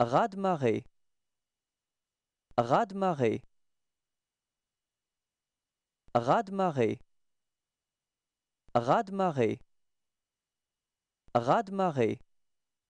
Radmarée de marée Radmarée. de